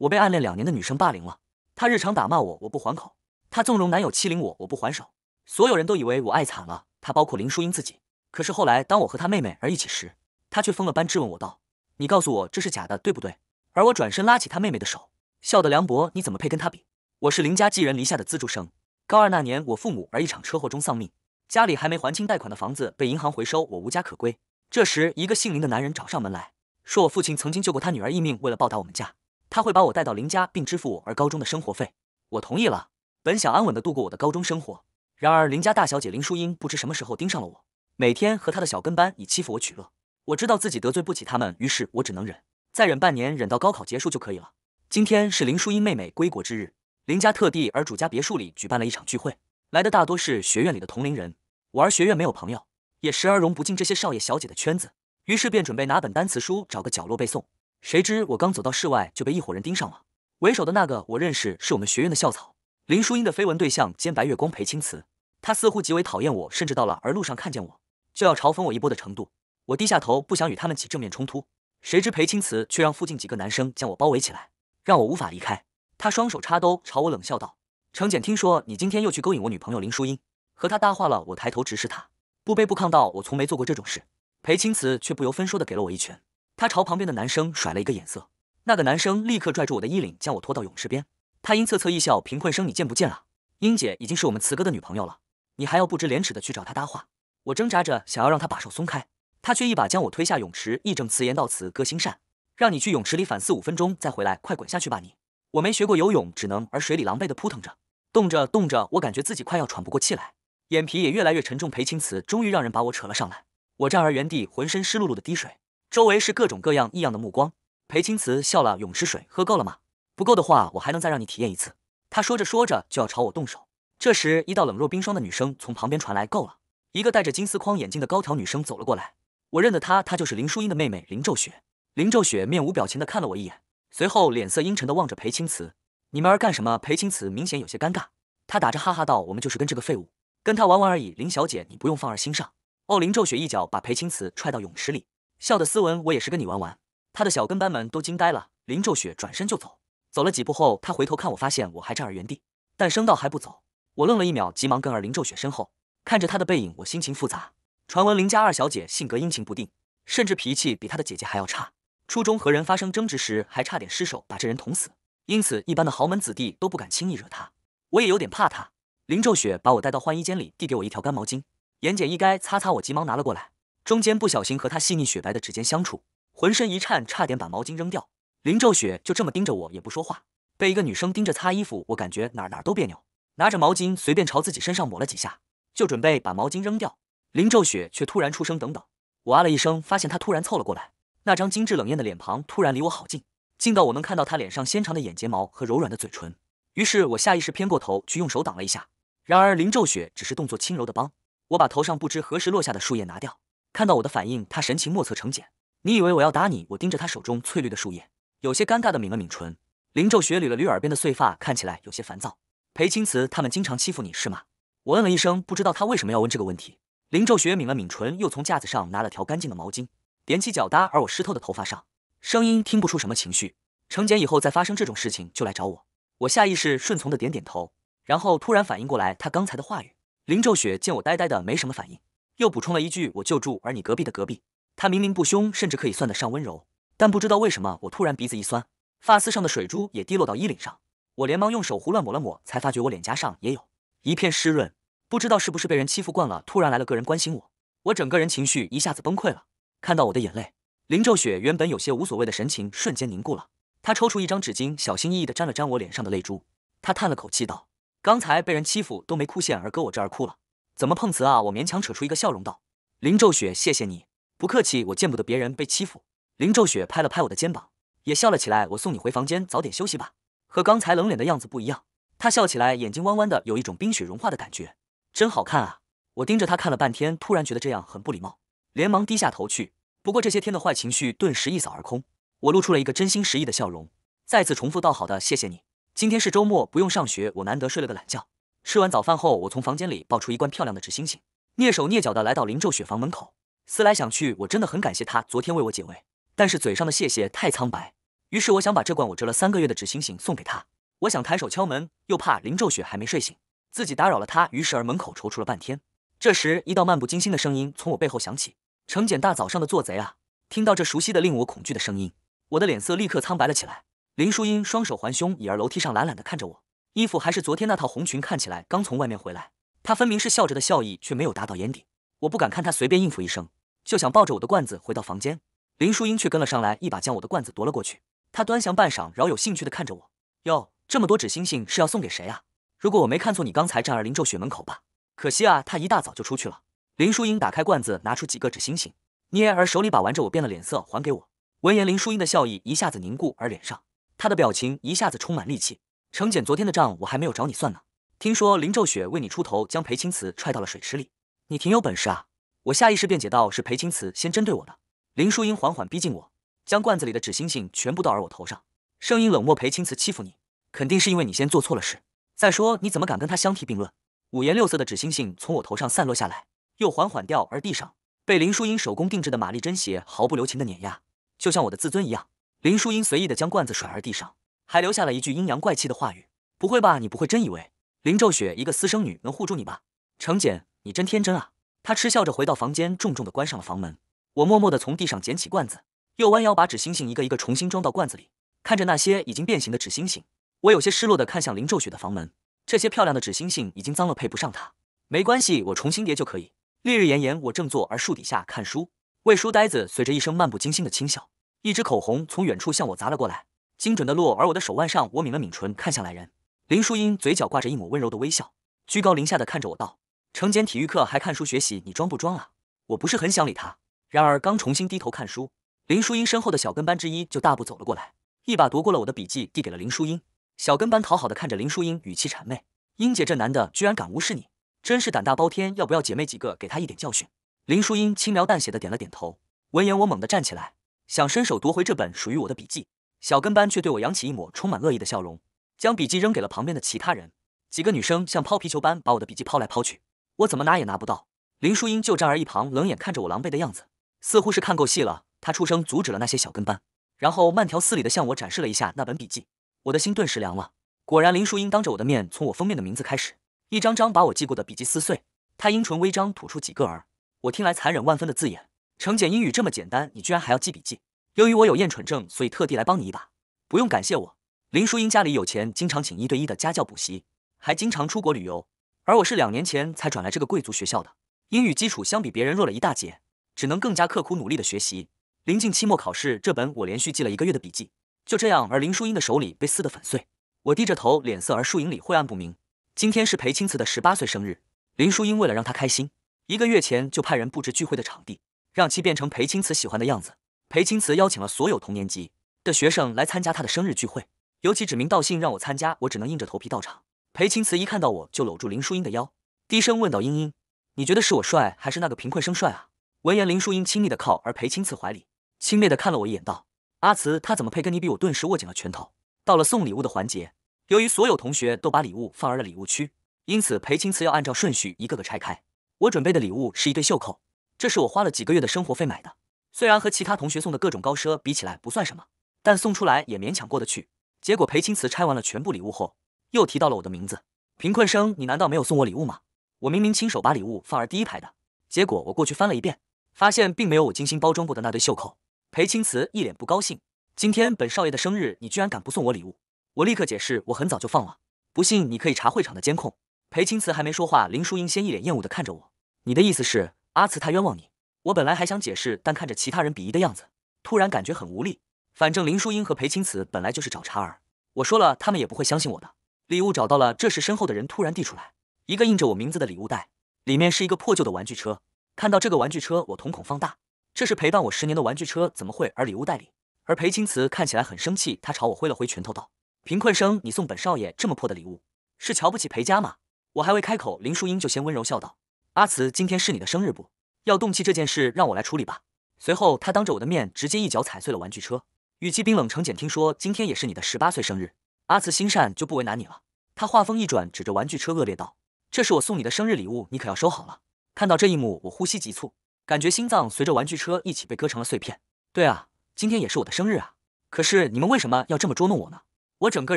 我被暗恋两年的女生霸凌了，她日常打骂我，我不还口；她纵容男友欺凌我，我不还手。所有人都以为我爱惨了她，包括林淑英自己。可是后来，当我和她妹妹而一起时，她却疯了般质问我道：“你告诉我这是假的，对不对？”而我转身拉起她妹妹的手，笑得凉薄：“你怎么配跟她比？我是林家寄人篱下的资助生。高二那年，我父母而一场车祸中丧命，家里还没还清贷款的房子被银行回收，我无家可归。这时，一个姓林的男人找上门来，说我父亲曾经救过他女儿一命，为了报答我们家。”他会把我带到林家，并支付我儿高中的生活费。我同意了，本想安稳的度过我的高中生活。然而，林家大小姐林淑英不知什么时候盯上了我，每天和她的小跟班以欺负我取乐。我知道自己得罪不起他们，于是我只能忍，再忍半年，忍到高考结束就可以了。今天是林淑英妹妹归国之日，林家特地而主家别墅里举办了一场聚会，来的大多是学院里的同龄人。我儿学院没有朋友，也时而融不进这些少爷小姐的圈子，于是便准备拿本单词书找个角落背诵。谁知我刚走到室外，就被一伙人盯上了。为首的那个我认识，是我们学院的校草林淑英的绯闻对象兼白月光裴青瓷。他似乎极为讨厌我，甚至到了而路上看见我就要嘲讽我一波的程度。我低下头，不想与他们起正面冲突。谁知裴青瓷却让附近几个男生将我包围起来，让我无法离开。他双手插兜，朝我冷笑道：“程简，听说你今天又去勾引我女朋友林淑英，和她搭话了？”我抬头直视他，不卑不亢道：“我从没做过这种事。”裴青瓷却不由分说的给了我一拳。他朝旁边的男生甩了一个眼色，那个男生立刻拽住我的衣领，将我拖到泳池边。他阴恻恻一笑：“贫困生，你见不见啊？英姐已经是我们慈哥的女朋友了，你还要不知廉耻的去找她搭话？”我挣扎着想要让他把手松开，他却一把将我推下泳池，义正辞严道：“慈哥心善，让你去泳池里反思五分钟再回来，快滚下去吧你！”我没学过游泳，只能而水里狼狈的扑腾着，动着动着，我感觉自己快要喘不过气来，眼皮也越来越沉重。裴青瓷终于让人把我扯了上来，我站而原地，浑身湿漉漉的滴水。周围是各种各样异样的目光。裴青瓷笑了，泳池水喝够了吗？不够的话，我还能再让你体验一次。他说着说着就要朝我动手。这时，一道冷若冰霜的女声从旁边传来：“够了！”一个戴着金丝框眼镜的高挑女生走了过来。我认得她，她就是林淑英的妹妹林昼雪。林昼雪面无表情地看了我一眼，随后脸色阴沉地望着裴青瓷：“你们儿干什么？”裴青瓷明显有些尴尬，他打着哈哈道：“我们就是跟这个废物，跟他玩玩而已。林小姐，你不用放在心上。”哦，林昼雪一脚把裴青瓷踹到泳池里。笑的斯文，我也是跟你玩玩。他的小跟班们都惊呆了。林昼雪转身就走，走了几步后，他回头看我，发现我还站而原地，但声道还不走。我愣了一秒，急忙跟儿林昼雪身后，看着他的背影，我心情复杂。传闻林家二小姐性格阴晴不定，甚至脾气比她的姐姐还要差。初中和人发生争执时，还差点失手把这人捅死。因此，一般的豪门子弟都不敢轻易惹她。我也有点怕她。林昼雪把我带到换衣间里，递给我一条干毛巾，言简意赅，擦擦。我急忙拿了过来。中间不小心和她细腻雪白的指尖相触，浑身一颤，差点把毛巾扔掉。林昼雪就这么盯着我，也不说话。被一个女生盯着擦衣服，我感觉哪儿哪儿都别扭。拿着毛巾随便朝自己身上抹了几下，就准备把毛巾扔掉。林昼雪却突然出声：“等等！”我啊了一声，发现她突然凑了过来，那张精致冷艳的脸庞突然离我好近，近到我能看到她脸上纤长的眼睫毛和柔软的嘴唇。于是，我下意识偏过头去，用手挡了一下。然而，林昼雪只是动作轻柔的帮我把头上不知何时落下的树叶拿掉。看到我的反应，他神情莫测。程简，你以为我要打你？我盯着他手中翠绿的树叶，有些尴尬地抿了抿唇。林昼雪捋了捋耳边的碎发，看起来有些烦躁。裴青瓷他们经常欺负你是吗？我嗯了一声，不知道他为什么要问这个问题。林昼雪抿了抿唇，又从架子上拿了条干净的毛巾，踮起脚搭而我湿透的头发上，声音听不出什么情绪。程简，以后再发生这种事情就来找我。我下意识顺从地点点头，然后突然反应过来他刚才的话语。林昼雪见我呆呆的没什么反应。又补充了一句：“我就住，而你隔壁的隔壁。”他明明不凶，甚至可以算得上温柔，但不知道为什么，我突然鼻子一酸，发丝上的水珠也滴落到衣领上。我连忙用手胡乱抹了抹，才发觉我脸颊上也有一片湿润。不知道是不是被人欺负惯了，突然来了个人关心我，我整个人情绪一下子崩溃了。看到我的眼泪，林昼雪原本有些无所谓的神情瞬间凝固了。他抽出一张纸巾，小心翼翼地沾了沾我脸上的泪珠。他叹了口气道：“刚才被人欺负都没哭，现而搁我这儿哭了。”怎么碰瓷啊！我勉强扯出一个笑容道：“林昼雪，谢谢你，不客气。我见不得别人被欺负。”林昼雪拍了拍我的肩膀，也笑了起来。我送你回房间，早点休息吧。和刚才冷脸的样子不一样，她笑起来眼睛弯弯的，有一种冰雪融化的感觉，真好看啊！我盯着她看了半天，突然觉得这样很不礼貌，连忙低下头去。不过这些天的坏情绪顿时一扫而空，我露出了一个真心实意的笑容，再次重复道：“好的，谢谢你。今天是周末，不用上学，我难得睡了个懒觉。”吃完早饭后，我从房间里抱出一罐漂亮的纸星星，蹑手蹑脚地来到林昼雪房门口。思来想去，我真的很感谢他昨天为我解围，但是嘴上的谢谢太苍白。于是我想把这罐我折了三个月的纸星星送给他。我想抬手敲门，又怕林昼雪还没睡醒，自己打扰了他，于是而门口踌躇了半天。这时，一道漫不经心的声音从我背后响起：“程简，大早上的做贼啊！”听到这熟悉的令我恐惧的声音，我的脸色立刻苍白了起来。林淑英双手环胸，倚而楼梯上懒懒地看着我。衣服还是昨天那套红裙，看起来刚从外面回来。他分明是笑着的，笑意却没有达到眼底。我不敢看他，随便应付一声，就想抱着我的罐子回到房间。林淑英却跟了上来，一把将我的罐子夺了过去。她端详半晌，饶有兴趣地看着我：“哟，这么多纸星星是要送给谁啊？如果我没看错，你刚才站二林昼雪门口吧？可惜啊，他一大早就出去了。”林淑英打开罐子，拿出几个纸星星，捏儿手里把玩着。我变了脸色，还给我。闻言，林淑英的笑意一下子凝固，而脸上，她的表情一下子充满戾气。程简，昨天的账我还没有找你算呢。听说林昼雪为你出头，将裴青瓷踹到了水池里。你挺有本事啊！我下意识辩解道：“是裴青瓷先针对我的。”林淑英缓缓逼近我，将罐子里的纸星星全部倒而我头上，声音冷漠：“裴青瓷欺负你，肯定是因为你先做错了事。再说，你怎么敢跟他相提并论？”五颜六色的纸星星从我头上散落下来，又缓缓掉而地上，被林淑英手工定制的玛丽珍鞋毫不留情的碾压，就像我的自尊一样。林淑英随意的将罐子甩而地上。还留下了一句阴阳怪气的话语：“不会吧，你不会真以为林昼雪一个私生女能护住你吧？”程简，你真天真啊！他嗤笑着回到房间，重重的关上了房门。我默默地从地上捡起罐子，又弯腰把纸星星一个一个重新装到罐子里。看着那些已经变形的纸星星，我有些失落地看向林昼雪的房门。这些漂亮的纸星星已经脏了，配不上它。没关系，我重新叠就可以。烈日炎炎，我正坐而树底下看书，魏书呆子随着一声漫不经心的轻笑，一支口红从远处向我砸了过来。精准的落，而我的手腕上，我抿了抿唇，看向来人林淑英，嘴角挂着一抹温柔的微笑，居高临下的看着我道：“程简，体育课还看书学习，你装不装啊？”我不是很想理他，然而刚重新低头看书，林淑英身后的小跟班之一就大步走了过来，一把夺过了我的笔记，递给了林淑英。小跟班讨好的看着林淑英，语气谄媚：“英姐，这男的居然敢无视你，真是胆大包天，要不要姐妹几个给他一点教训？”林淑英轻描淡写的点了点头。闻言，我猛地站起来，想伸手夺回这本属于我的笔记。小跟班却对我扬起一抹充满恶意的笑容，将笔记扔给了旁边的其他人。几个女生像抛皮球般把我的笔记抛来抛去，我怎么拿也拿不到。林淑英就站而一旁冷眼看着我狼狈的样子，似乎是看够戏了，她出声阻止了那些小跟班，然后慢条斯理地向我展示了一下那本笔记。我的心顿时凉了。果然，林淑英当着我的面，从我封面的名字开始，一张张把我记过的笔记撕碎。她阴唇微张，吐出几个儿我听来残忍万分的字眼：“程简英语这么简单，你居然还要记笔记。”由于我有厌蠢症，所以特地来帮你一把，不用感谢我。林淑英家里有钱，经常请一对一的家教补习，还经常出国旅游。而我是两年前才转来这个贵族学校的，英语基础相比别人弱了一大截，只能更加刻苦努力的学习。临近期末考试，这本我连续记了一个月的笔记，就这样，而林淑英的手里被撕得粉碎。我低着头，脸色而树影里晦暗不明。今天是裴青瓷的十八岁生日，林淑英为了让他开心，一个月前就派人布置聚会的场地，让其变成裴青瓷喜欢的样子。裴青瓷邀请了所有同年级的学生来参加他的生日聚会，尤其指名道姓让我参加，我只能硬着头皮到场。裴青瓷一看到我就搂住林淑英的腰，低声问道：“英英，你觉得是我帅，还是那个贫困生帅啊？”闻言，林淑英亲昵的靠而裴青瓷怀里，轻蔑的看了我一眼，道：“阿慈，他怎么配跟你比？”我顿时握紧了拳头。到了送礼物的环节，由于所有同学都把礼物放儿了礼物区，因此裴青瓷要按照顺序一个个拆开。我准备的礼物是一对袖扣，这是我花了几个月的生活费买的。虽然和其他同学送的各种高奢比起来不算什么，但送出来也勉强过得去。结果裴青瓷拆完了全部礼物后，又提到了我的名字：“贫困生，你难道没有送我礼物吗？我明明亲手把礼物放了第一排的。”结果我过去翻了一遍，发现并没有我精心包装过的那对袖扣。裴青瓷一脸不高兴：“今天本少爷的生日，你居然敢不送我礼物！”我立刻解释：“我很早就放了，不信你可以查会场的监控。”裴青瓷还没说话，林淑英先一脸厌恶地看着我：“你的意思是阿慈他冤枉你？”我本来还想解释，但看着其他人鄙夷的样子，突然感觉很无力。反正林淑英和裴青瓷本来就是找茬儿，我说了他们也不会相信我的。礼物找到了，这时身后的人突然递出来一个印着我名字的礼物袋，里面是一个破旧的玩具车。看到这个玩具车，我瞳孔放大，这是陪伴我十年的玩具车，怎么会？而礼物袋里，而裴青瓷看起来很生气，他朝我挥了挥拳头道：“贫困生，你送本少爷这么破的礼物，是瞧不起裴家吗？”我还未开口，林淑英就先温柔笑道：“阿慈，今天是你的生日不？”要动气这件事让我来处理吧。随后，他当着我的面直接一脚踩碎了玩具车，语气冰冷。程简听说今天也是你的十八岁生日，阿慈心善就不为难你了。他话锋一转，指着玩具车恶劣道：“这是我送你的生日礼物，你可要收好了。”看到这一幕，我呼吸急促，感觉心脏随着玩具车一起被割成了碎片。对啊，今天也是我的生日啊！可是你们为什么要这么捉弄我呢？我整个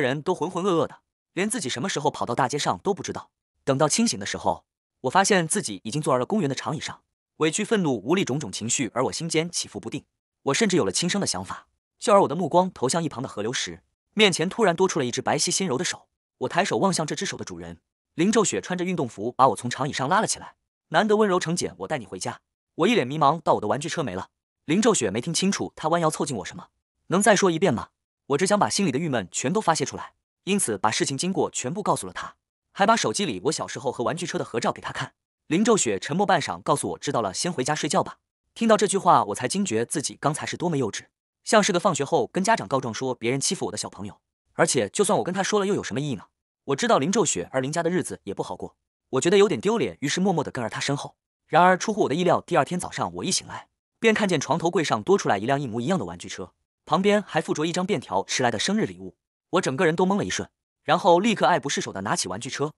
人都浑浑噩噩的，连自己什么时候跑到大街上都不知道。等到清醒的时候，我发现自己已经坐到了公园的长椅上。委屈、愤怒、无力，种种情绪，而我心间起伏不定。我甚至有了轻生的想法。而我的目光投向一旁的河流时，面前突然多出了一只白皙纤柔的手。我抬手望向这只手的主人林昼雪，穿着运动服，把我从长椅上拉了起来。难得温柔成简，我带你回家。我一脸迷茫，到我的玩具车没了。林昼雪没听清楚，她弯腰凑近我，什么能再说一遍吗？我只想把心里的郁闷全都发泄出来，因此把事情经过全部告诉了她，还把手机里我小时候和玩具车的合照给她看。林昼雪沉默半晌，告诉我知道了，先回家睡觉吧。听到这句话，我才惊觉自己刚才是多么幼稚，像是个放学后跟家长告状说别人欺负我的小朋友。而且就算我跟他说了，又有什么意义呢？我知道林昼雪，而林家的日子也不好过，我觉得有点丢脸，于是默默的跟在他身后。然而出乎我的意料，第二天早上我一醒来，便看见床头柜上多出来一辆一模一样的玩具车，旁边还附着一张便条：迟来的生日礼物。我整个人都懵了一瞬，然后立刻爱不释手的拿起玩具车。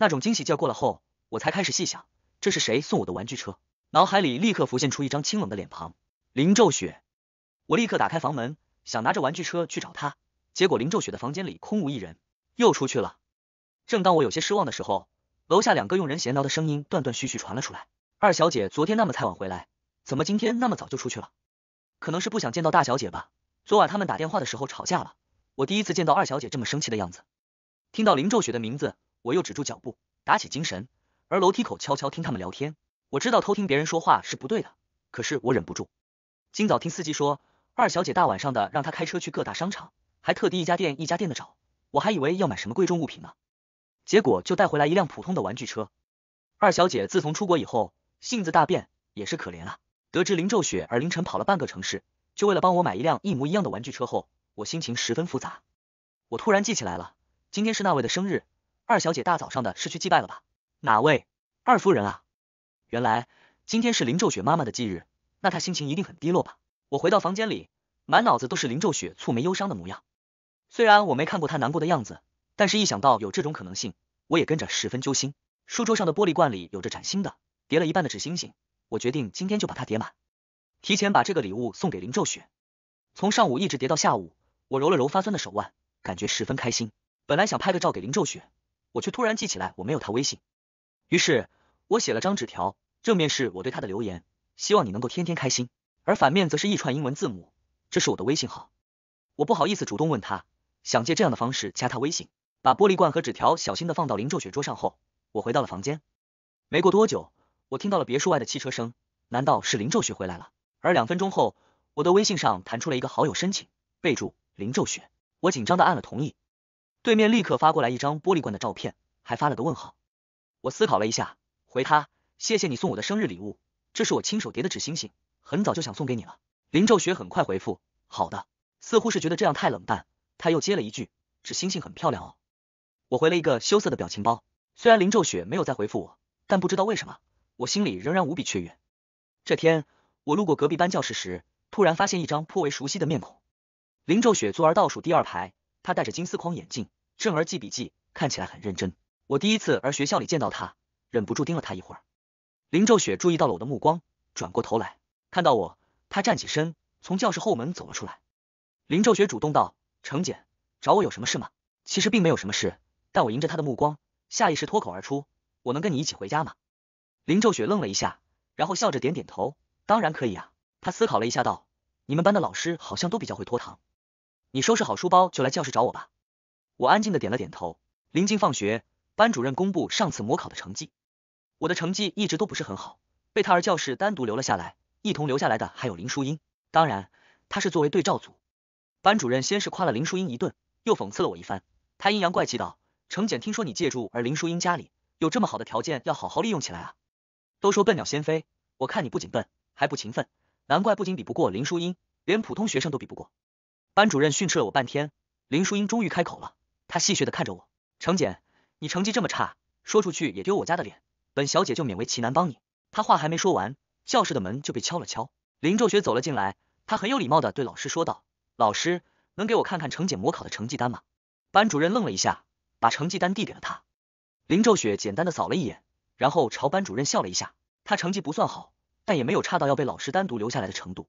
那种惊喜劲过了后。我才开始细想，这是谁送我的玩具车？脑海里立刻浮现出一张清冷的脸庞，林昼雪。我立刻打开房门，想拿着玩具车去找他，结果林昼雪的房间里空无一人，又出去了。正当我有些失望的时候，楼下两个佣人闲聊的声音断断续续传了出来：“二小姐昨天那么太晚回来，怎么今天那么早就出去了？可能是不想见到大小姐吧。昨晚他们打电话的时候吵架了，我第一次见到二小姐这么生气的样子。”听到林昼雪的名字，我又止住脚步，打起精神。而楼梯口悄悄听他们聊天，我知道偷听别人说话是不对的，可是我忍不住。今早听司机说，二小姐大晚上的让她开车去各大商场，还特地一家店一家店的找，我还以为要买什么贵重物品呢，结果就带回来一辆普通的玩具车。二小姐自从出国以后，性子大变，也是可怜啊。得知林昼雪而凌晨跑了半个城市，就为了帮我买一辆一模一样的玩具车后，我心情十分复杂。我突然记起来了，今天是那位的生日，二小姐大早上的是去祭拜了吧？哪位二夫人啊？原来今天是林昼雪妈妈的忌日，那她心情一定很低落吧？我回到房间里，满脑子都是林昼雪蹙眉忧伤的模样。虽然我没看过她难过的样子，但是一想到有这种可能性，我也跟着十分揪心。书桌上的玻璃罐里有着崭新的、叠了一半的纸星星，我决定今天就把它叠满，提前把这个礼物送给林昼雪。从上午一直叠到下午，我揉了揉发酸的手腕，感觉十分开心。本来想拍个照给林昼雪，我却突然记起来我没有她微信。于是我写了张纸条，正面是我对他的留言，希望你能够天天开心，而反面则是一串英文字母，这是我的微信号。我不好意思主动问他，想借这样的方式加他微信。把玻璃罐和纸条小心的放到林昼雪桌上后，我回到了房间。没过多久，我听到了别墅外的汽车声，难道是林昼雪回来了？而两分钟后，我的微信上弹出了一个好友申请，备注林昼雪。我紧张的按了同意，对面立刻发过来一张玻璃罐的照片，还发了个问号。我思考了一下，回他：“谢谢你送我的生日礼物，这是我亲手叠的纸星星，很早就想送给你了。”林昼雪很快回复：“好的。”似乎是觉得这样太冷淡，他又接了一句：“纸星星很漂亮哦。”我回了一个羞涩的表情包。虽然林昼雪没有再回复我，但不知道为什么，我心里仍然无比雀跃。这天，我路过隔壁班教室时，突然发现一张颇为熟悉的面孔。林昼雪坐而倒数第二排，他戴着金丝框眼镜，正儿记笔记，看起来很认真。我第一次而学校里见到他，忍不住盯了他一会儿。林昼雪注意到了我的目光，转过头来看到我，他站起身，从教室后门走了出来。林昼雪主动道：“程简，找我有什么事吗？”其实并没有什么事，但我迎着他的目光，下意识脱口而出：“我能跟你一起回家吗？”林昼雪愣了一下，然后笑着点点头：“当然可以啊。”他思考了一下，道：“你们班的老师好像都比较会拖堂，你收拾好书包就来教室找我吧。”我安静的点了点头。临近放学。班主任公布上次模考的成绩，我的成绩一直都不是很好，被他儿教室单独留了下来。一同留下来的还有林淑英，当然他是作为对照组。班主任先是夸了林淑英一顿，又讽刺了我一番。他阴阳怪气道：“程简，听说你借住而林淑英家里有这么好的条件，要好好利用起来啊！都说笨鸟先飞，我看你不仅笨，还不勤奋，难怪不仅比不过林淑英，连普通学生都比不过。”班主任训斥了我半天，林淑英终于开口了，她戏谑的看着我：“程简。”你成绩这么差，说出去也丢我家的脸。本小姐就勉为其难帮你。她话还没说完，教室的门就被敲了敲。林昼雪走了进来，他很有礼貌地对老师说道：“老师，能给我看看成绩模考的成绩单吗？”班主任愣了一下，把成绩单递给了他。林昼雪简单地扫了一眼，然后朝班主任笑了一下。他成绩不算好，但也没有差到要被老师单独留下来的程度。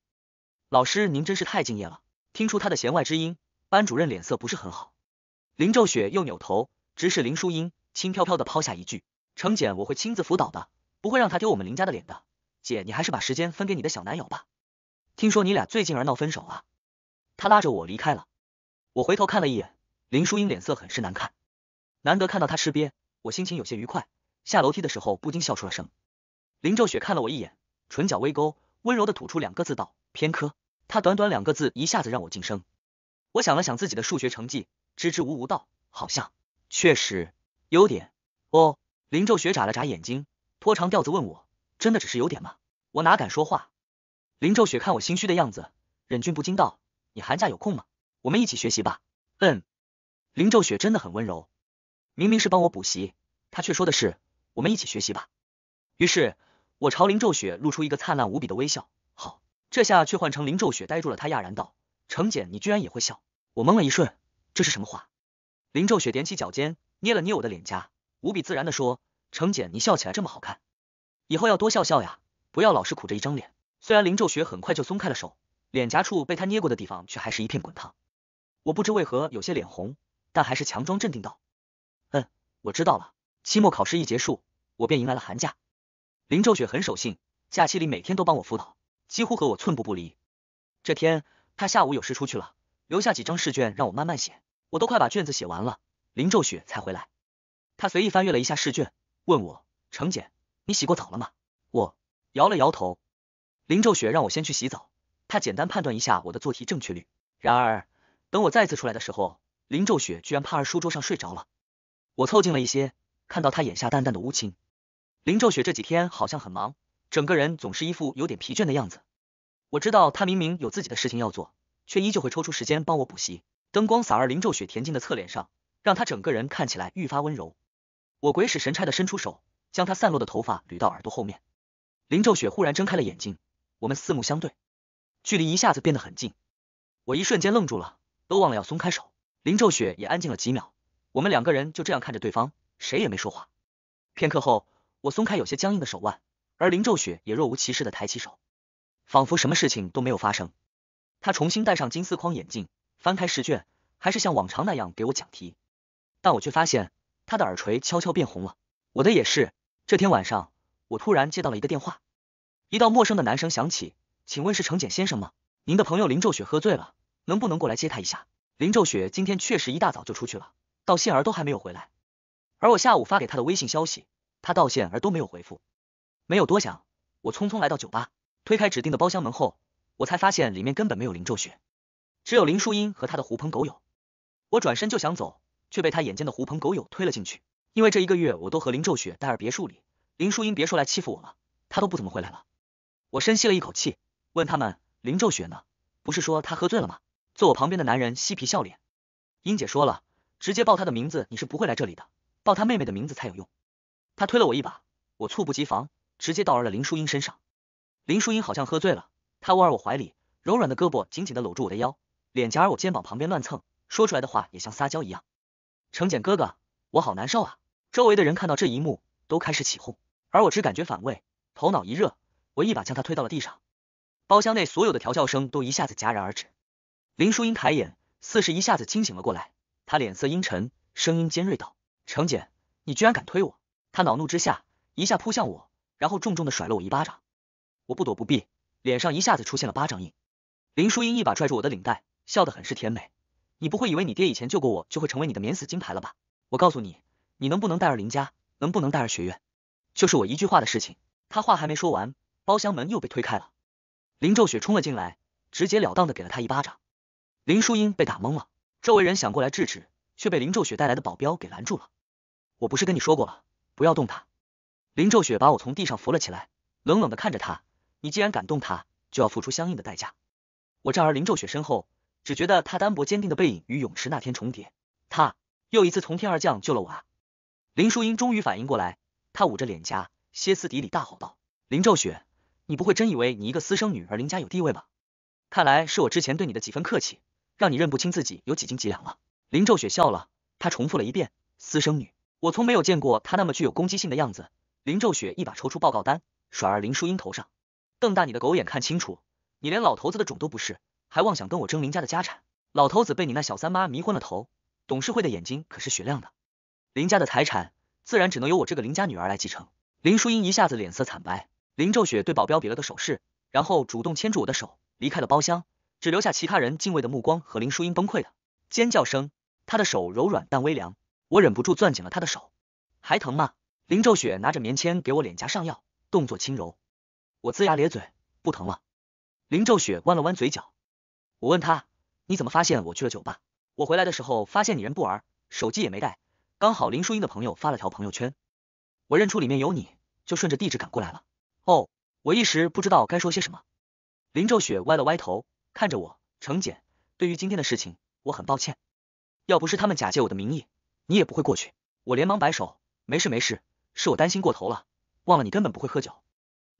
老师您真是太敬业了。听出他的弦外之音，班主任脸色不是很好。林昼雪又扭头。直视林淑英，轻飘飘的抛下一句：“程简，我会亲自辅导的，不会让她丢我们林家的脸的。”姐，你还是把时间分给你的小男友吧。听说你俩最近而闹分手啊？他拉着我离开了。我回头看了一眼林淑英，脸色很是难看。难得看到他吃瘪，我心情有些愉快。下楼梯的时候不禁笑出了声。林昼雪看了我一眼，唇角微勾，温柔的吐出两个字道：“偏科。”他短短两个字一下子让我晋升。我想了想自己的数学成绩，支支吾吾道：“好像。”确实有点哦，林昼雪眨了眨眼睛，拖长调子问我：“真的只是有点吗？”我哪敢说话。林昼雪看我心虚的样子，忍俊不禁道：“你寒假有空吗？我们一起学习吧。”嗯，林昼雪真的很温柔，明明是帮我补习，她却说的是我们一起学习吧。于是，我朝林昼雪露出一个灿烂无比的微笑。好，这下却换成林昼雪呆住了，她讶然道：“程简，你居然也会笑？”我懵了一瞬，这是什么话？林昼雪踮起脚尖，捏了捏我的脸颊，无比自然的说：“程简，你笑起来这么好看，以后要多笑笑呀，不要老是苦着一张脸。”虽然林昼雪很快就松开了手，脸颊处被他捏过的地方却还是一片滚烫。我不知为何有些脸红，但还是强装镇定道：“嗯，我知道了。期末考试一结束，我便迎来了寒假。”林昼雪很守信，假期里每天都帮我辅导，几乎和我寸步不离。这天，他下午有事出去了，留下几张试卷让我慢慢写。我都快把卷子写完了，林昼雪才回来。他随意翻阅了一下试卷，问我：“程姐，你洗过澡了吗？”我摇了摇头。林昼雪让我先去洗澡，他简单判断一下我的做题正确率。然而，等我再次出来的时候，林昼雪居然趴在书桌上睡着了。我凑近了一些，看到他眼下淡淡的乌青。林昼雪这几天好像很忙，整个人总是一副有点疲倦的样子。我知道他明明有自己的事情要做，却依旧会抽出时间帮我补习。灯光洒在林昼雪恬静的侧脸上，让她整个人看起来愈发温柔。我鬼使神差的伸出手，将她散落的头发捋到耳朵后面。林昼雪忽然睁开了眼睛，我们四目相对，距离一下子变得很近。我一瞬间愣住了，都忘了要松开手。林昼雪也安静了几秒，我们两个人就这样看着对方，谁也没说话。片刻后，我松开有些僵硬的手腕，而林昼雪也若无其事的抬起手，仿佛什么事情都没有发生。她重新戴上金丝框眼镜。翻开试卷，还是像往常那样给我讲题，但我却发现他的耳垂悄悄变红了，我的也是。这天晚上，我突然接到了一个电话，一道陌生的男声响起：“请问是程简先生吗？您的朋友林昼雪喝醉了，能不能过来接他一下？”林昼雪今天确实一大早就出去了，到现儿都还没有回来，而我下午发给他的微信消息，他到现儿都没有回复。没有多想，我匆匆来到酒吧，推开指定的包厢门后，我才发现里面根本没有林昼雪。只有林淑英和他的狐朋狗友，我转身就想走，却被他眼尖的狐朋狗友推了进去。因为这一个月，我都和林昼雪待在别墅里，林淑英别说来欺负我了，她都不怎么回来了。我深吸了一口气，问他们：“林昼雪呢？不是说他喝醉了吗？”坐我旁边的男人嬉皮笑脸：“英姐说了，直接报他的名字，你是不会来这里的，报他妹妹的名字才有用。”他推了我一把，我猝不及防，直接倒而了林淑英身上。林淑英好像喝醉了，她握儿我怀里，柔软的胳膊紧紧的搂住我的腰。脸颊而我肩膀旁边乱蹭，说出来的话也像撒娇一样。程简哥哥，我好难受啊！周围的人看到这一幕，都开始起哄，而我只感觉反胃，头脑一热，我一把将他推到了地上。包厢内所有的调笑声都一下子戛然而止。林淑英抬眼，似是一下子清醒了过来，她脸色阴沉，声音尖锐道：“程简，你居然敢推我！”她恼怒之下，一下扑向我，然后重重的甩了我一巴掌。我不躲不避，脸上一下子出现了巴掌印。林淑英一把拽住我的领带。笑得很是甜美，你不会以为你爹以前救过我就会成为你的免死金牌了吧？我告诉你，你能不能带儿林家，能不能带儿学院，就是我一句话的事情。他话还没说完，包厢门又被推开了，林昼雪冲了进来，直截了当的给了他一巴掌。林淑英被打懵了，周围人想过来制止，却被林昼雪带来的保镖给拦住了。我不是跟你说过了，不要动他。林昼雪把我从地上扶了起来，冷冷的看着他，你既然敢动他，就要付出相应的代价。我站而林昼雪身后。只觉得他单薄坚定的背影与泳池那天重叠，他又一次从天而降救了我啊！林淑英终于反应过来，她捂着脸颊，歇斯底里大吼道：“林昼雪，你不会真以为你一个私生女儿林家有地位吧？看来是我之前对你的几分客气，让你认不清自己有几斤几两了。”林昼雪笑了，她重复了一遍：“私生女。”我从没有见过她那么具有攻击性的样子。林昼雪一把抽出报告单，甩而林淑英头上，瞪大你的狗眼，看清楚，你连老头子的种都不是。还妄想跟我争林家的家产，老头子被你那小三妈迷昏了头。董事会的眼睛可是雪亮的，林家的财产自然只能由我这个林家女儿来继承。林淑英一下子脸色惨白，林昼雪对保镖比了个手势，然后主动牵住我的手离开了包厢，只留下其他人敬畏的目光和林淑英崩溃的尖叫声。她的手柔软但微凉，我忍不住攥紧了她的手。还疼吗？林昼雪拿着棉签给我脸颊上药，动作轻柔。我龇牙咧嘴，不疼了。林昼雪弯了弯嘴角。我问他你怎么发现我去了酒吧？我回来的时候发现你人不玩，手机也没带，刚好林淑英的朋友发了条朋友圈，我认出里面有你，就顺着地址赶过来了。哦，我一时不知道该说些什么。林昼雪歪了歪头看着我，程姐，对于今天的事情我很抱歉，要不是他们假借我的名义，你也不会过去。我连忙摆手，没事没事，是我担心过头了，忘了你根本不会喝酒。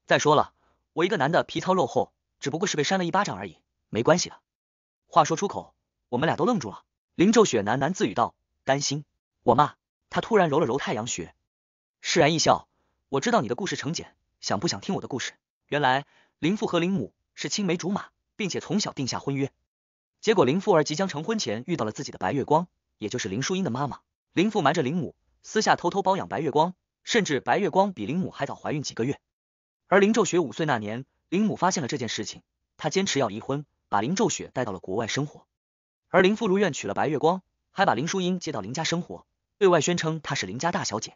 再说了，我一个男的皮糙肉厚，只不过是被扇了一巴掌而已，没关系的。话说出口，我们俩都愣住了。林昼雪喃喃自语道：“担心我骂他突然揉了揉太阳穴，释然一笑。我知道你的故事成简，想不想听我的故事？原来林父和林母是青梅竹马，并且从小定下婚约。结果林父儿即将成婚前遇到了自己的白月光，也就是林淑英的妈妈。林父瞒着林母，私下偷偷包养白月光，甚至白月光比林母还早怀孕几个月。而林昼雪五岁那年，林母发现了这件事情，她坚持要离婚。把林昼雪带到了国外生活，而林父如愿娶了白月光，还把林淑英接到林家生活，对外宣称她是林家大小姐。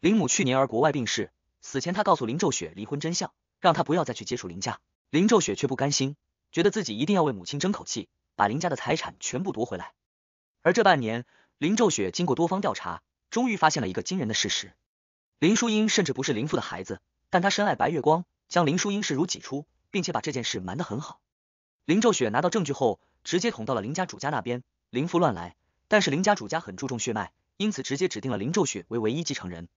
林母去年儿国外病逝，死前她告诉林昼雪离婚真相，让她不要再去接触林家。林昼雪却不甘心，觉得自己一定要为母亲争口气，把林家的财产全部夺回来。而这半年，林昼雪经过多方调查，终于发现了一个惊人的事实：林淑英甚至不是林父的孩子，但她深爱白月光，将林淑英视如己出，并且把这件事瞒得很好。林昼雪拿到证据后，直接捅到了林家主家那边。林父乱来，但是林家主家很注重血脉，因此直接指定了林昼雪为唯一继承人。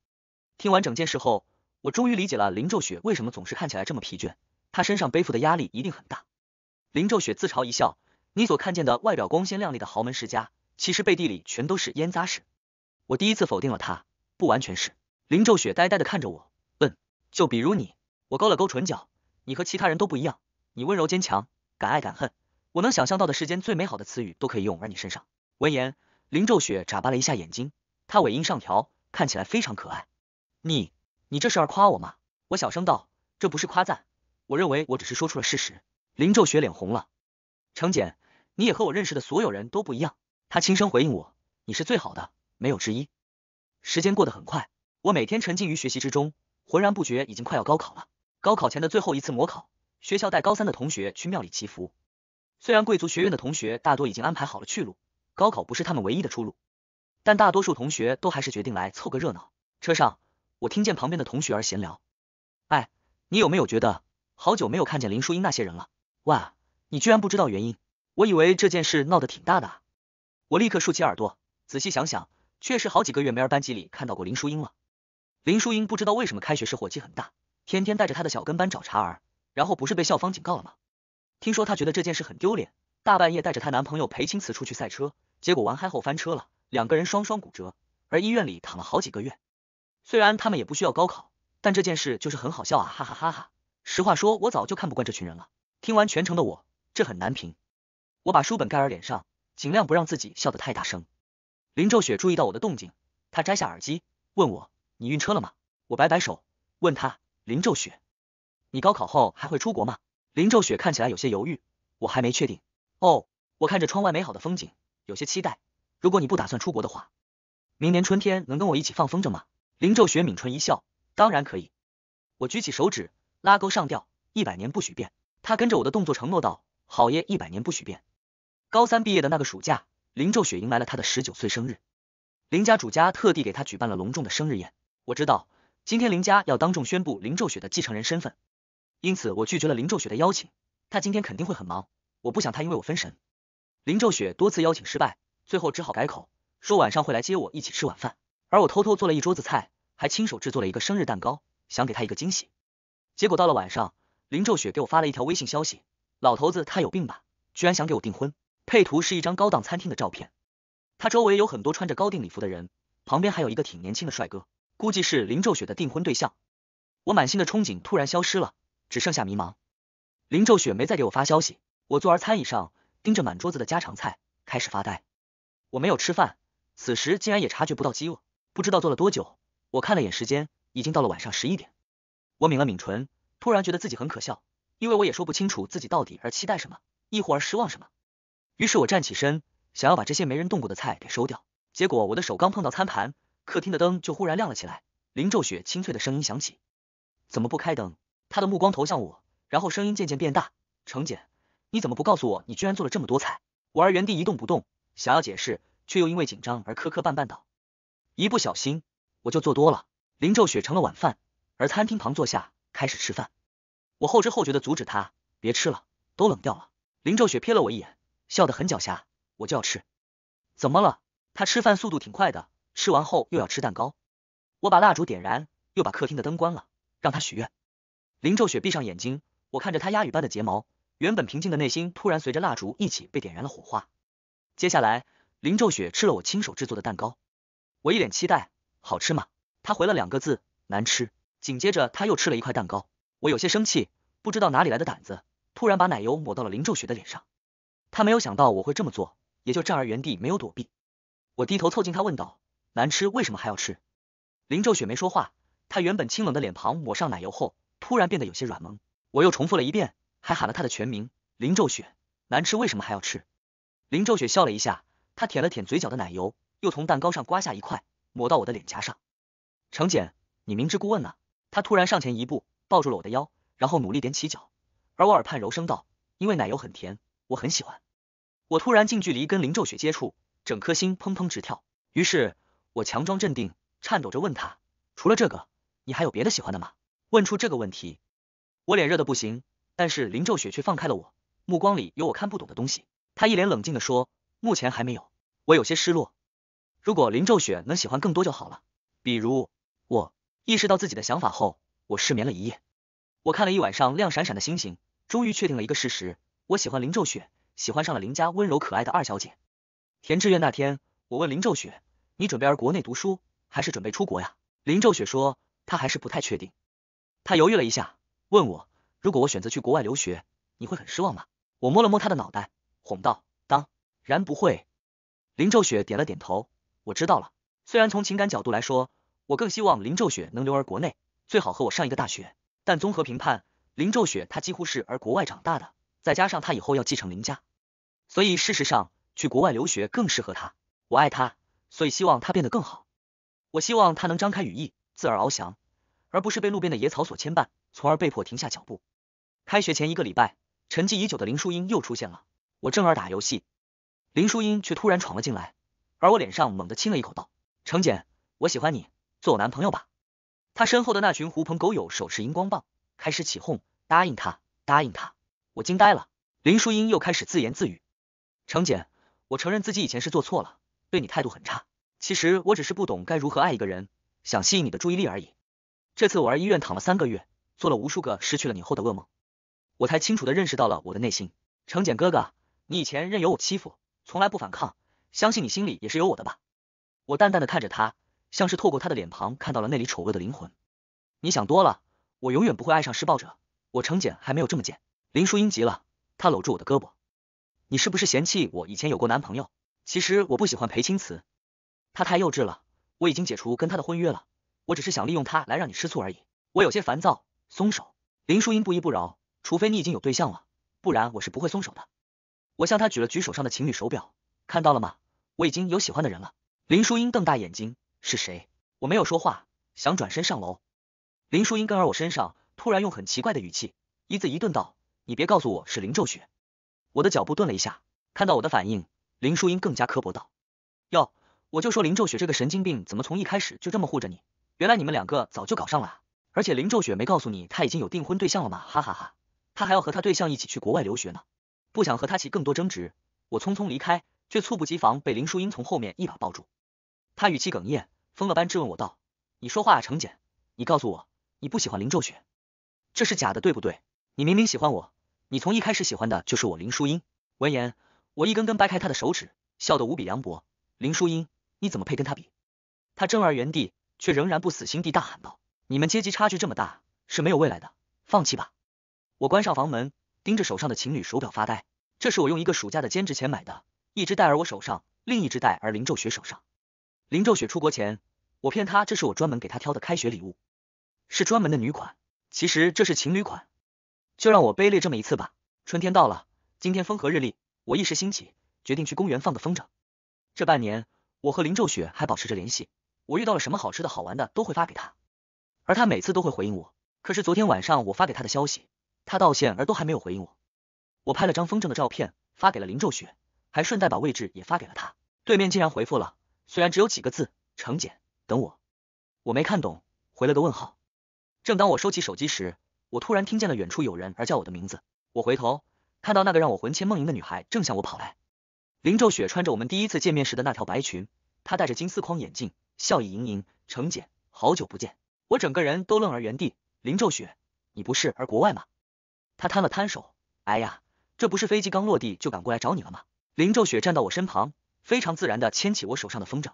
听完整件事后，我终于理解了林昼雪为什么总是看起来这么疲倦，他身上背负的压力一定很大。林昼雪自嘲一笑：“你所看见的外表光鲜亮丽的豪门世家，其实背地里全都是烟杂事。”我第一次否定了他，不完全是。林昼雪呆呆的看着我，问：“就比如你？”我勾了勾唇角：“你和其他人都不一样，你温柔坚强。”敢爱敢恨，我能想象到的世间最美好的词语都可以用，而你身上。闻言，林昼雪眨巴了一下眼睛，她尾音上调，看起来非常可爱。你，你这是夸我吗？我小声道，这不是夸赞，我认为我只是说出了事实。林昼雪脸红了。程简，你也和我认识的所有人都不一样。她轻声回应我，你是最好的，没有之一。时间过得很快，我每天沉浸于学习之中，浑然不觉已经快要高考了。高考前的最后一次模考。学校带高三的同学去庙里祈福，虽然贵族学院的同学大多已经安排好了去路，高考不是他们唯一的出路，但大多数同学都还是决定来凑个热闹。车上，我听见旁边的同学儿闲聊：“哎，你有没有觉得好久没有看见林淑英那些人了？哇，你居然不知道原因？我以为这件事闹得挺大的。”啊。我立刻竖起耳朵，仔细想想，确实好几个月没儿班级里看到过林淑英了。林淑英不知道为什么开学时火气很大，天天带着她的小跟班找茬儿。然后不是被校方警告了吗？听说她觉得这件事很丢脸，大半夜带着她男朋友裴青辞出去赛车，结果玩嗨后翻车了，两个人双双骨折，而医院里躺了好几个月。虽然他们也不需要高考，但这件事就是很好笑啊，哈哈哈哈！实话说，我早就看不惯这群人了。听完全程的我，这很难评。我把书本盖儿脸上，尽量不让自己笑得太大声。林昼雪注意到我的动静，她摘下耳机问我：“你晕车了吗？”我摆摆手，问她：“林昼雪。”你高考后还会出国吗？林昼雪看起来有些犹豫，我还没确定。哦，我看着窗外美好的风景，有些期待。如果你不打算出国的话，明年春天能跟我一起放风筝吗？林昼雪抿唇一笑，当然可以。我举起手指，拉钩上吊，一百年不许变。他跟着我的动作承诺道：“好爷，一百年不许变。”高三毕业的那个暑假，林昼雪迎来了他的十九岁生日。林家主家特地给他举办了隆重的生日宴。我知道今天林家要当众宣布林昼雪的继承人身份。因此，我拒绝了林昼雪的邀请。他今天肯定会很忙，我不想他因为我分神。林昼雪多次邀请失败，最后只好改口说晚上会来接我一起吃晚饭。而我偷偷做了一桌子菜，还亲手制作了一个生日蛋糕，想给他一个惊喜。结果到了晚上，林昼雪给我发了一条微信消息：“老头子他有病吧？居然想给我订婚。”配图是一张高档餐厅的照片，他周围有很多穿着高定礼服的人，旁边还有一个挺年轻的帅哥，估计是林昼雪的订婚对象。我满心的憧憬突然消失了。只剩下迷茫，林昼雪没再给我发消息。我坐而餐椅上，盯着满桌子的家常菜，开始发呆。我没有吃饭，此时竟然也察觉不到饥饿。不知道坐了多久，我看了眼时间，已经到了晚上十一点。我抿了抿唇，突然觉得自己很可笑，因为我也说不清楚自己到底而期待什么，亦或而失望什么。于是我站起身，想要把这些没人动过的菜给收掉。结果我的手刚碰到餐盘，客厅的灯就忽然亮了起来。林昼雪清脆的声音响起：“怎么不开灯？”他的目光投向我，然后声音渐渐变大：“程简，你怎么不告诉我？你居然做了这么多菜！”我儿原地一动不动，想要解释，却又因为紧张而磕磕绊绊道：“一不小心我就做多了，林昼雪盛了晚饭。而餐厅旁坐下开始吃饭，我后知后觉的阻止他别吃了，都冷掉了。林昼雪瞥了我一眼，笑得很狡黠，我就要吃。怎么了？他吃饭速度挺快的，吃完后又要吃蛋糕。我把蜡烛点燃，又把客厅的灯关了，让他许愿。林昼雪闭上眼睛，我看着她鸦羽般的睫毛，原本平静的内心突然随着蜡烛一起被点燃了火花。接下来，林昼雪吃了我亲手制作的蛋糕，我一脸期待，好吃吗？他回了两个字，难吃。紧接着他又吃了一块蛋糕，我有些生气，不知道哪里来的胆子，突然把奶油抹到了林昼雪的脸上。他没有想到我会这么做，也就站而原地没有躲避。我低头凑近他问道，难吃为什么还要吃？林昼雪没说话，他原本清冷的脸庞抹上奶油后。突然变得有些软萌，我又重复了一遍，还喊了他的全名林昼雪。难吃为什么还要吃？林昼雪笑了一下，他舔了舔嘴角的奶油，又从蛋糕上刮下一块，抹到我的脸颊上。程简，你明知故问呢？他突然上前一步，抱住了我的腰，然后努力踮起脚，而我耳畔柔声道：“因为奶油很甜，我很喜欢。”我突然近距离跟林昼雪接触，整颗心砰砰直跳。于是，我强装镇定，颤抖着问他：“除了这个，你还有别的喜欢的吗？”问出这个问题，我脸热的不行，但是林昼雪却放开了我，目光里有我看不懂的东西。他一脸冷静的说：“目前还没有。”我有些失落。如果林昼雪能喜欢更多就好了，比如我意识到自己的想法后，我失眠了一夜。我看了一晚上亮闪闪的星星，终于确定了一个事实：我喜欢林昼雪，喜欢上了林家温柔可爱的二小姐。填志愿那天，我问林昼雪：“你准备在国内读书，还是准备出国呀？”林昼雪说：“她还是不太确定。”他犹豫了一下，问我：“如果我选择去国外留学，你会很失望吗？”我摸了摸他的脑袋，哄道：“当然不会。”林昼雪点了点头，我知道了。虽然从情感角度来说，我更希望林昼雪能留而国内，最好和我上一个大学。但综合评判，林昼雪她几乎是而国外长大的，再加上他以后要继承林家，所以事实上去国外留学更适合他。我爱他，所以希望他变得更好。我希望他能张开羽翼，自而翱翔。而不是被路边的野草所牵绊，从而被迫停下脚步。开学前一个礼拜，沉寂已久的林淑英又出现了。我正儿打游戏，林淑英却突然闯了进来，而我脸上猛地亲了一口，道：“程简，我喜欢你，做我男朋友吧。”她身后的那群狐朋狗友手持荧光棒，开始起哄，答应他，答应他。我惊呆了。林淑英又开始自言自语：“程简，我承认自己以前是做错了，对你态度很差。其实我只是不懂该如何爱一个人，想吸引你的注意力而已。”这次我儿医院躺了三个月，做了无数个失去了你后的噩梦，我才清楚的认识到了我的内心。程简哥哥，你以前任由我欺负，从来不反抗，相信你心里也是有我的吧？我淡淡的看着他，像是透过他的脸庞看到了那里丑恶的灵魂。你想多了，我永远不会爱上施暴者，我程简还没有这么贱。林淑英急了，她搂住我的胳膊，你是不是嫌弃我以前有过男朋友？其实我不喜欢裴青辞，他太幼稚了，我已经解除跟他的婚约了。我只是想利用他来让你吃醋而已。我有些烦躁，松手。林淑英不依不饶，除非你已经有对象了，不然我是不会松手的。我向他举了举手上的情侣手表，看到了吗？我已经有喜欢的人了。林淑英瞪大眼睛，是谁？我没有说话，想转身上楼。林淑英跟儿我身上，突然用很奇怪的语气，一字一顿道：“你别告诉我是林昼雪。”我的脚步顿了一下，看到我的反应，林淑英更加刻薄道：“哟，我就说林昼雪这个神经病怎么从一开始就这么护着你。”原来你们两个早就搞上了，而且林昼雪没告诉你他已经有订婚对象了吗？哈哈哈，他还要和他对象一起去国外留学呢。不想和他起更多争执，我匆匆离开，却猝不及防被林淑英从后面一把抱住。他语气哽咽，疯了般质问我道：“你说话，啊，程简，你告诉我，你不喜欢林昼雪，这是假的对不对？你明明喜欢我，你从一开始喜欢的就是我林淑英。”闻言，我一根根掰开他的手指，笑得无比凉薄。林淑英，你怎么配跟他比？他怔而原地。却仍然不死心地大喊道：“你们阶级差距这么大，是没有未来的，放弃吧。”我关上房门，盯着手上的情侣手表发呆。这是我用一个暑假的兼职钱买的，一只戴而我手上，另一只戴而林昼雪手上。林昼雪出国前，我骗她这是我专门给她挑的开学礼物，是专门的女款。其实这是情侣款，就让我卑劣这么一次吧。春天到了，今天风和日丽，我一时兴起，决定去公园放个风筝。这半年，我和林昼雪还保持着联系。我遇到了什么好吃的好玩的都会发给他，而他每次都会回应我。可是昨天晚上我发给他的消息，他道歉而都还没有回应我。我拍了张风筝的照片发给了林昼雪，还顺带把位置也发给了他，对面竟然回复了，虽然只有几个字，程简等我，我没看懂，回了个问号。正当我收起手机时，我突然听见了远处有人而叫我的名字。我回头看到那个让我魂牵梦萦的女孩正向我跑来。林昼雪穿着我们第一次见面时的那条白裙，她戴着金丝框眼镜。笑意盈盈，程姐，好久不见，我整个人都愣而原地。林昼雪，你不是而国外吗？他摊了摊手，哎呀，这不是飞机刚落地就赶过来找你了吗？林昼雪站到我身旁，非常自然地牵起我手上的风筝。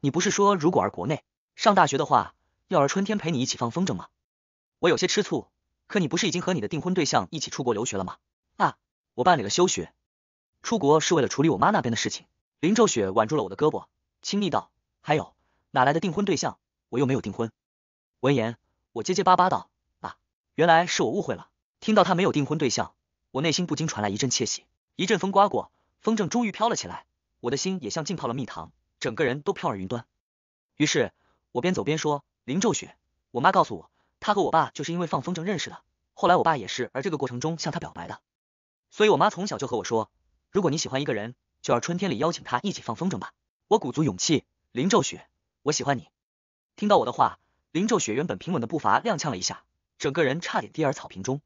你不是说如果而国内上大学的话，要而春天陪你一起放风筝吗？我有些吃醋，可你不是已经和你的订婚对象一起出国留学了吗？啊，我办理了休学，出国是为了处理我妈那边的事情。林昼雪挽住了我的胳膊，亲昵道，还有。哪来的订婚对象？我又没有订婚。闻言，我结结巴巴道：“爸，原来是我误会了。”听到他没有订婚对象，我内心不禁传来一阵窃喜。一阵风刮过，风筝终于飘了起来，我的心也像浸泡了蜜糖，整个人都飘而云端。于是，我边走边说：“林昼雪，我妈告诉我，她和我爸就是因为放风筝认识的。后来我爸也是，而这个过程中向她表白的。所以我妈从小就和我说，如果你喜欢一个人，就要春天里邀请他一起放风筝吧。”我鼓足勇气，林昼雪。我喜欢你。听到我的话，林昼雪原本平稳的步伐踉跄了一下，整个人差点跌而草坪中。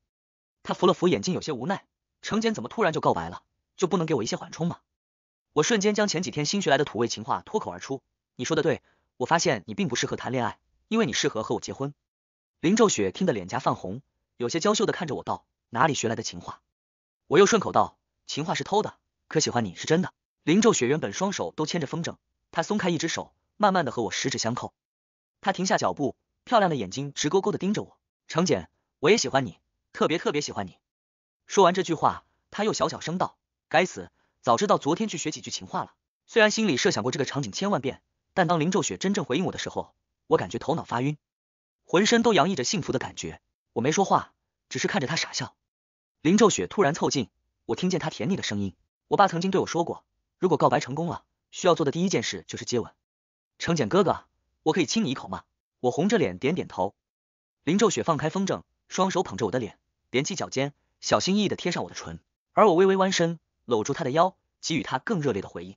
他扶了扶眼睛，有些无奈。程简怎么突然就告白了？就不能给我一些缓冲吗？我瞬间将前几天新学来的土味情话脱口而出。你说的对，我发现你并不适合谈恋爱，因为你适合和我结婚。林昼雪听得脸颊泛红，有些娇羞的看着我道：“哪里学来的情话？”我又顺口道：“情话是偷的，可喜欢你是真的。”林昼雪原本双手都牵着风筝，他松开一只手。慢慢的和我十指相扣，他停下脚步，漂亮的眼睛直勾勾的盯着我。程简，我也喜欢你，特别特别喜欢你。说完这句话，他又小小声道：“该死，早知道昨天去学几句情话了。”虽然心里设想过这个场景千万遍，但当林昼雪真正回应我的时候，我感觉头脑发晕，浑身都洋溢着幸福的感觉。我没说话，只是看着他傻笑。林昼雪突然凑近，我听见他甜腻的声音。我爸曾经对我说过，如果告白成功了，需要做的第一件事就是接吻。程简哥哥，我可以亲你一口吗？我红着脸点点头。林昼雪放开风筝，双手捧着我的脸，踮起脚尖，小心翼翼的贴上我的唇，而我微微弯身，搂住她的腰，给予她更热烈的回应。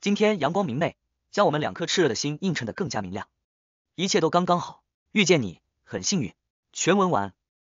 今天阳光明媚，将我们两颗炽热的心映衬的更加明亮，一切都刚刚好，遇见你很幸运。全文完。